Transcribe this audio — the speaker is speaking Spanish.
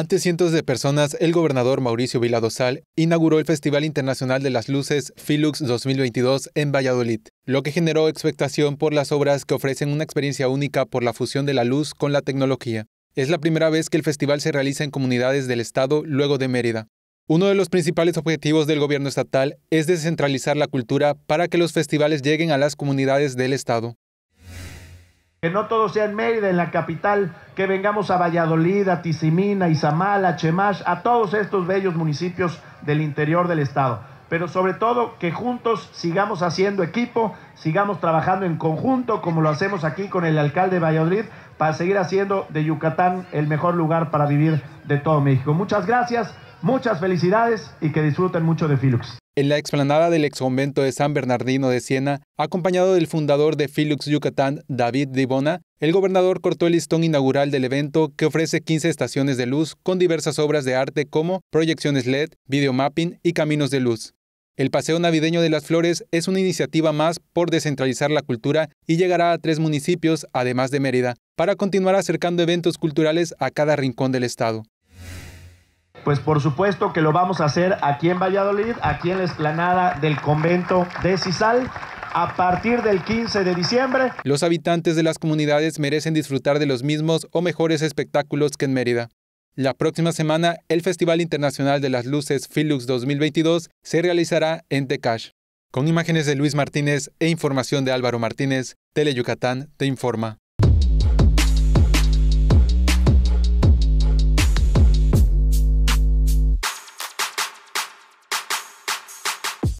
Ante cientos de personas, el gobernador Mauricio Viladosal inauguró el Festival Internacional de las Luces Filux 2022 en Valladolid, lo que generó expectación por las obras que ofrecen una experiencia única por la fusión de la luz con la tecnología. Es la primera vez que el festival se realiza en comunidades del estado luego de Mérida. Uno de los principales objetivos del gobierno estatal es descentralizar la cultura para que los festivales lleguen a las comunidades del estado. Que no todo sea en Mérida, en la capital, que vengamos a Valladolid, a Tizimín, a Izamal, a Chemash, a todos estos bellos municipios del interior del estado. Pero sobre todo que juntos sigamos haciendo equipo, sigamos trabajando en conjunto, como lo hacemos aquí con el alcalde de Valladolid, para seguir haciendo de Yucatán el mejor lugar para vivir de todo México. Muchas gracias, muchas felicidades y que disfruten mucho de Filux en la explanada del exconvento de San Bernardino de Siena, acompañado del fundador de Felix Yucatán, David Dibona, el gobernador cortó el listón inaugural del evento que ofrece 15 estaciones de luz con diversas obras de arte como proyecciones LED, videomapping y caminos de luz. El Paseo Navideño de las Flores es una iniciativa más por descentralizar la cultura y llegará a tres municipios, además de Mérida, para continuar acercando eventos culturales a cada rincón del estado. Pues por supuesto que lo vamos a hacer aquí en Valladolid, aquí en la esplanada del convento de Cisal, a partir del 15 de diciembre. Los habitantes de las comunidades merecen disfrutar de los mismos o mejores espectáculos que en Mérida. La próxima semana, el Festival Internacional de las Luces Filux 2022 se realizará en Tecash. Con imágenes de Luis Martínez e información de Álvaro Martínez, Teleyucatán te informa.